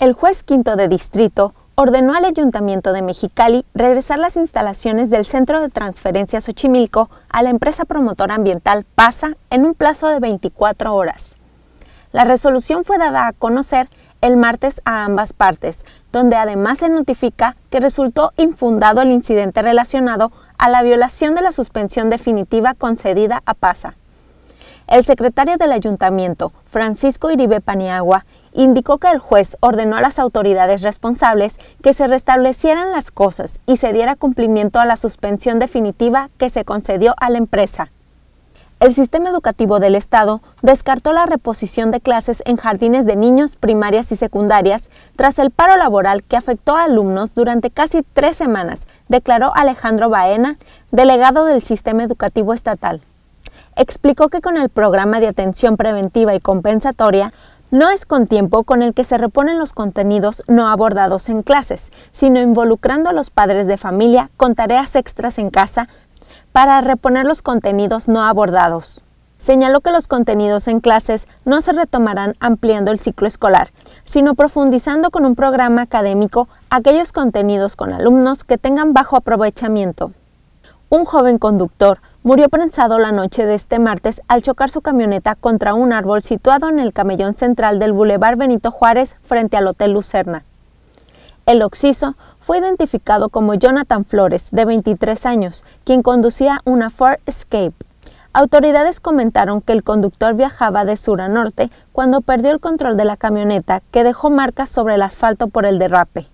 el juez quinto de distrito ordenó al Ayuntamiento de Mexicali regresar las instalaciones del Centro de Transferencia Xochimilco a la empresa promotora ambiental PASA en un plazo de 24 horas. La resolución fue dada a conocer el martes a ambas partes, donde además se notifica que resultó infundado el incidente relacionado a la violación de la suspensión definitiva concedida a PASA. El secretario del ayuntamiento, Francisco Iribe Paniagua, indicó que el juez ordenó a las autoridades responsables que se restablecieran las cosas y se diera cumplimiento a la suspensión definitiva que se concedió a la empresa. El sistema educativo del Estado descartó la reposición de clases en jardines de niños, primarias y secundarias tras el paro laboral que afectó a alumnos durante casi tres semanas, declaró Alejandro Baena, delegado del sistema educativo estatal explicó que con el programa de atención preventiva y compensatoria, no es con tiempo con el que se reponen los contenidos no abordados en clases, sino involucrando a los padres de familia con tareas extras en casa para reponer los contenidos no abordados. Señaló que los contenidos en clases no se retomarán ampliando el ciclo escolar, sino profundizando con un programa académico aquellos contenidos con alumnos que tengan bajo aprovechamiento. Un joven conductor murió prensado la noche de este martes al chocar su camioneta contra un árbol situado en el camellón central del Boulevard Benito Juárez frente al Hotel Lucerna. El occiso fue identificado como Jonathan Flores, de 23 años, quien conducía una Ford Escape. Autoridades comentaron que el conductor viajaba de sur a norte cuando perdió el control de la camioneta, que dejó marcas sobre el asfalto por el derrape.